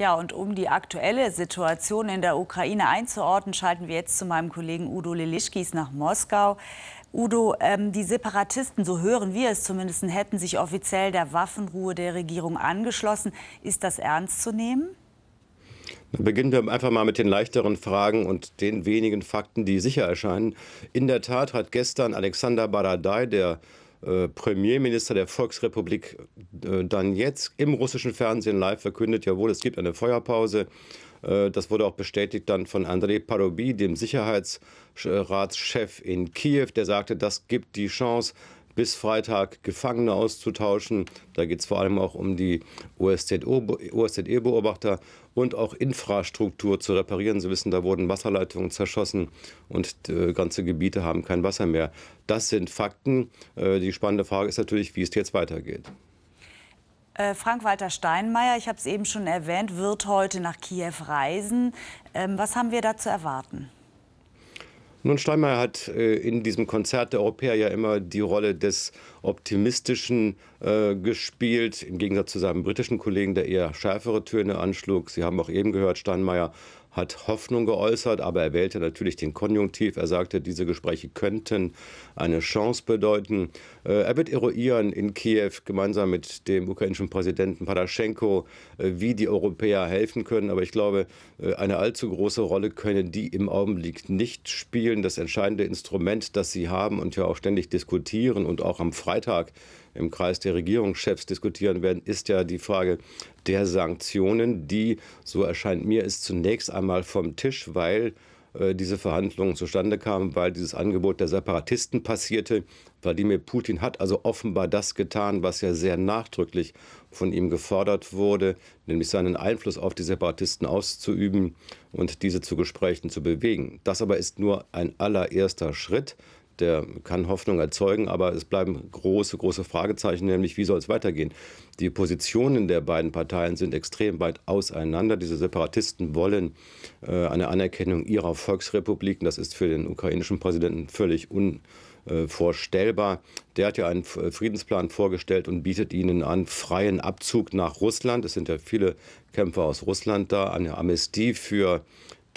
Ja, und um die aktuelle Situation in der Ukraine einzuordnen, schalten wir jetzt zu meinem Kollegen Udo Lelischkis nach Moskau. Udo, ähm, die Separatisten, so hören wir es zumindest, hätten sich offiziell der Waffenruhe der Regierung angeschlossen. Ist das ernst zu nehmen? Dann beginnen wir einfach mal mit den leichteren Fragen und den wenigen Fakten, die sicher erscheinen. In der Tat hat gestern Alexander Baradai, der äh, Premierminister der Volksrepublik äh, dann jetzt im russischen Fernsehen live verkündet, jawohl, es gibt eine Feuerpause. Äh, das wurde auch bestätigt dann von Andrei Parobi, dem Sicherheitsratschef in Kiew, der sagte, das gibt die Chance, bis Freitag Gefangene auszutauschen. Da geht es vor allem auch um die OSZE-Beobachter und auch Infrastruktur zu reparieren. Sie wissen, da wurden Wasserleitungen zerschossen und äh, ganze Gebiete haben kein Wasser mehr. Das sind Fakten. Äh, die spannende Frage ist natürlich, wie es jetzt weitergeht. Äh, Frank-Walter Steinmeier, ich habe es eben schon erwähnt, wird heute nach Kiew reisen. Ähm, was haben wir da zu erwarten? Nun, Steinmeier hat äh, in diesem Konzert der Europäer ja immer die Rolle des Optimistischen äh, gespielt, im Gegensatz zu seinem britischen Kollegen, der eher schärfere Töne anschlug. Sie haben auch eben gehört, Steinmeier hat Hoffnung geäußert, aber er wählte natürlich den Konjunktiv. Er sagte, diese Gespräche könnten eine Chance bedeuten. Äh, er wird eruieren in Kiew gemeinsam mit dem ukrainischen Präsidenten Padaschenko, äh, wie die Europäer helfen können. Aber ich glaube, äh, eine allzu große Rolle können die im Augenblick nicht spielen. Das entscheidende Instrument, das sie haben und ja auch ständig diskutieren und auch am Freitag im Kreis der Regierungschefs diskutieren werden, ist ja die Frage der Sanktionen, die, so erscheint mir, ist zunächst einmal vom Tisch, weil äh, diese Verhandlungen zustande kamen, weil dieses Angebot der Separatisten passierte. Wladimir Putin hat also offenbar das getan, was ja sehr nachdrücklich von ihm gefordert wurde, nämlich seinen Einfluss auf die Separatisten auszuüben und diese zu Gesprächen zu bewegen. Das aber ist nur ein allererster Schritt der kann Hoffnung erzeugen, aber es bleiben große, große Fragezeichen, nämlich wie soll es weitergehen. Die Positionen der beiden Parteien sind extrem weit auseinander. Diese Separatisten wollen äh, eine Anerkennung ihrer Volksrepubliken. Das ist für den ukrainischen Präsidenten völlig un vorstellbar. Der hat ja einen Friedensplan vorgestellt und bietet ihnen an freien Abzug nach Russland. Es sind ja viele Kämpfer aus Russland da, eine Amnestie für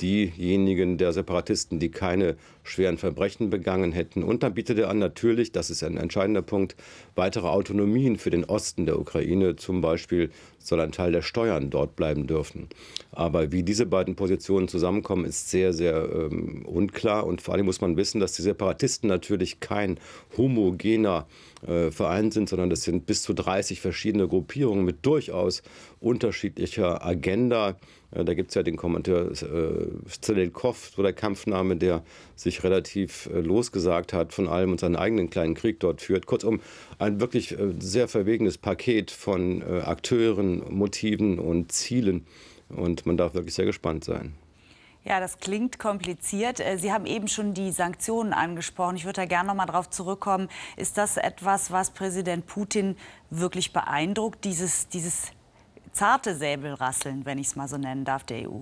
diejenigen der Separatisten, die keine schweren Verbrechen begangen hätten. Und dann bietet er an, natürlich, das ist ein entscheidender Punkt, weitere Autonomien für den Osten der Ukraine. Zum Beispiel soll ein Teil der Steuern dort bleiben dürfen. Aber wie diese beiden Positionen zusammenkommen, ist sehr, sehr ähm, unklar. Und vor allem muss man wissen, dass die Separatisten natürlich kein homogener äh, Verein sind, sondern das sind bis zu 30 verschiedene Gruppierungen mit durchaus unterschiedlicher Agenda. Äh, da gibt es ja den Kommandeur äh, Zelelkov, so der Kampfname, der sich sich relativ äh, losgesagt hat von allem und seinen eigenen kleinen Krieg dort führt. Kurzum, ein wirklich äh, sehr verwegenes Paket von äh, Akteuren, Motiven und Zielen. Und man darf wirklich sehr gespannt sein. Ja, das klingt kompliziert. Sie haben eben schon die Sanktionen angesprochen. Ich würde da gerne noch mal darauf zurückkommen. Ist das etwas, was Präsident Putin wirklich beeindruckt, dieses, dieses zarte Säbelrasseln, wenn ich es mal so nennen darf, der EU?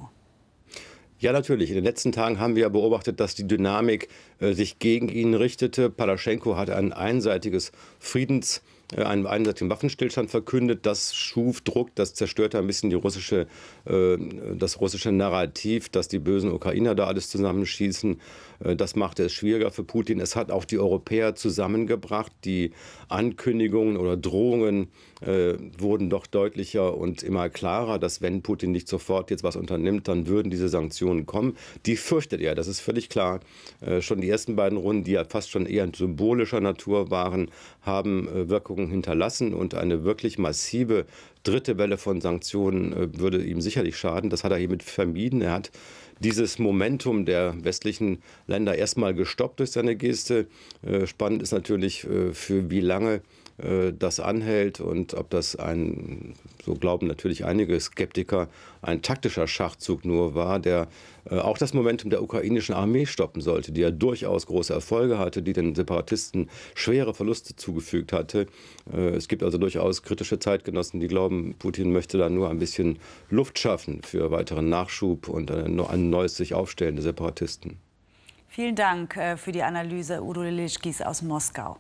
Ja, natürlich. In den letzten Tagen haben wir beobachtet, dass die Dynamik äh, sich gegen ihn richtete. Palaschenko hat ein einseitiges Friedens- äh, einen einseitigen Waffenstillstand verkündet. Das schuf Druck, das zerstörte ein bisschen die russische, äh, das russische Narrativ, dass die bösen Ukrainer da alles zusammenschießen. Äh, das machte es schwieriger für Putin. Es hat auch die Europäer zusammengebracht. Die Ankündigungen oder Drohungen wurden doch deutlicher und immer klarer, dass wenn Putin nicht sofort jetzt was unternimmt, dann würden diese Sanktionen kommen. Die fürchtet er, das ist völlig klar. schon die ersten beiden Runden, die ja fast schon eher symbolischer Natur waren, haben Wirkungen Folgen hinterlassen und eine wirklich massive dritte Welle von Sanktionen äh, würde ihm sicherlich schaden. Das hat er hiermit vermieden. Er hat dieses Momentum der westlichen Länder erstmal gestoppt durch seine Geste. Äh, spannend ist natürlich, äh, für wie lange äh, das anhält und ob das ein, so glauben natürlich einige Skeptiker, ein taktischer Schachzug nur war, der äh, auch das Momentum der ukrainischen Armee stoppen sollte, die ja durchaus große Erfolge hatte, die den Separatisten schwere Verluste zugefügt hatte. Äh, es gibt also durchaus kritische Zeitgenossen, die glauben, Putin möchte da nur ein bisschen Luft schaffen für weiteren Nachschub und ein neues sich aufstellen der Separatisten. Vielen Dank für die Analyse, Udo Lilischkis aus Moskau.